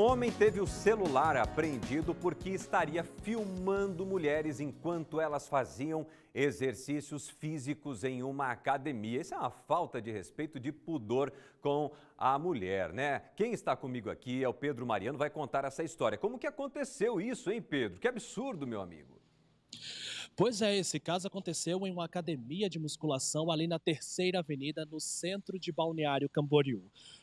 Um homem teve o celular apreendido porque estaria filmando mulheres enquanto elas faziam exercícios físicos em uma academia. Isso é uma falta de respeito, de pudor com a mulher, né? Quem está comigo aqui é o Pedro Mariano, vai contar essa história. Como que aconteceu isso, hein, Pedro? Que absurdo, meu amigo. Pois é, esse caso aconteceu em uma academia de musculação ali na Terceira Avenida, no centro de Balneário Camboriú.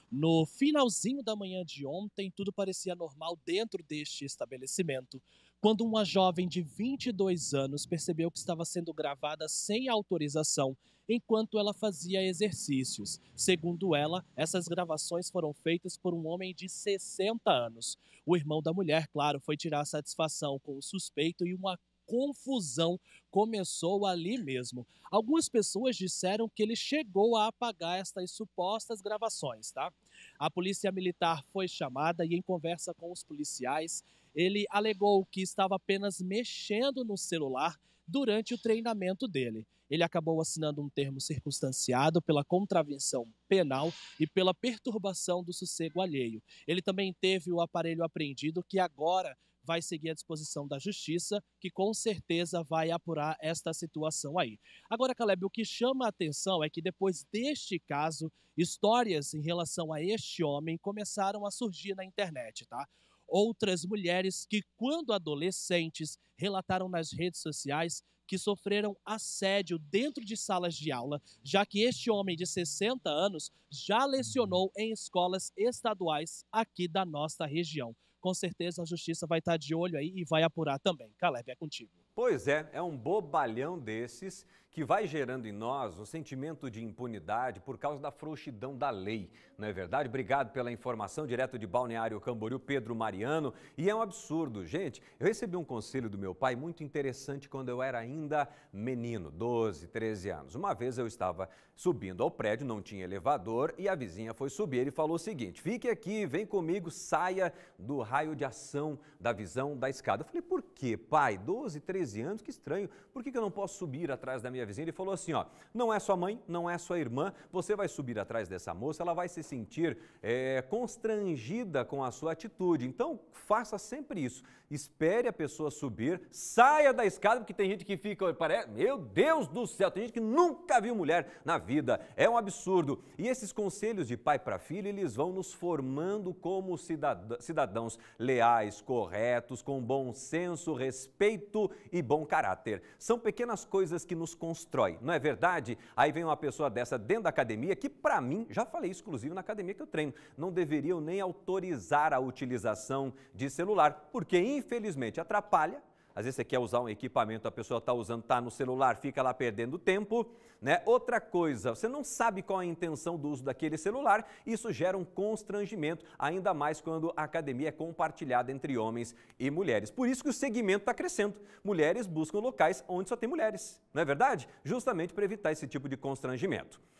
No finalzinho da manhã de ontem, tudo parecia normal dentro deste estabelecimento, quando uma jovem de 22 anos percebeu que estava sendo gravada sem autorização enquanto ela fazia exercícios. Segundo ela, essas gravações foram feitas por um homem de 60 anos. O irmão da mulher, claro, foi tirar satisfação com o suspeito e uma confusão começou ali mesmo. Algumas pessoas disseram que ele chegou a apagar estas supostas gravações, tá? A polícia militar foi chamada e, em conversa com os policiais, ele alegou que estava apenas mexendo no celular durante o treinamento dele. Ele acabou assinando um termo circunstanciado pela contravenção penal e pela perturbação do sossego alheio. Ele também teve o aparelho apreendido que agora vai seguir à disposição da justiça, que com certeza vai apurar esta situação aí. Agora, Caleb, o que chama a atenção é que depois deste caso, histórias em relação a este homem começaram a surgir na internet, tá? outras mulheres que, quando adolescentes, relataram nas redes sociais que sofreram assédio dentro de salas de aula, já que este homem de 60 anos já lecionou em escolas estaduais aqui da nossa região. Com certeza a justiça vai estar de olho aí e vai apurar também. Caleb, é contigo. Pois é, é um bobalhão desses que vai gerando em nós o sentimento de impunidade por causa da frouxidão da lei. Não é verdade? Obrigado pela informação direto de Balneário Camboriú, Pedro Mariano. E é um absurdo, gente. Eu recebi um conselho do meu pai muito interessante quando eu era ainda menino, 12, 13 anos. Uma vez eu estava subindo ao prédio, não tinha elevador e a vizinha foi subir. Ele falou o seguinte: fique aqui, vem comigo, saia do raio de ação da visão da escada. Eu falei, por quê, pai? 12, 13 13 anos, que estranho, por que, que eu não posso subir atrás da minha vizinha? Ele falou assim: ó, não é sua mãe, não é sua irmã, você vai subir atrás dessa moça, ela vai se sentir é, constrangida com a sua atitude. Então, faça sempre isso. Espere a pessoa subir, saia da escada, porque tem gente que fica, parece, meu Deus do céu, tem gente que nunca viu mulher na vida. É um absurdo. E esses conselhos de pai para filho, eles vão nos formando como cidadãos leais, corretos, com bom senso, respeito e bom caráter. São pequenas coisas que nos constrói, não é verdade? Aí vem uma pessoa dessa dentro da academia que, para mim, já falei exclusivo na academia que eu treino, não deveriam nem autorizar a utilização de celular, porque infelizmente atrapalha às vezes você quer usar um equipamento, a pessoa está usando, está no celular, fica lá perdendo tempo. Né? Outra coisa, você não sabe qual é a intenção do uso daquele celular, isso gera um constrangimento, ainda mais quando a academia é compartilhada entre homens e mulheres. Por isso que o segmento está crescendo. Mulheres buscam locais onde só tem mulheres, não é verdade? Justamente para evitar esse tipo de constrangimento.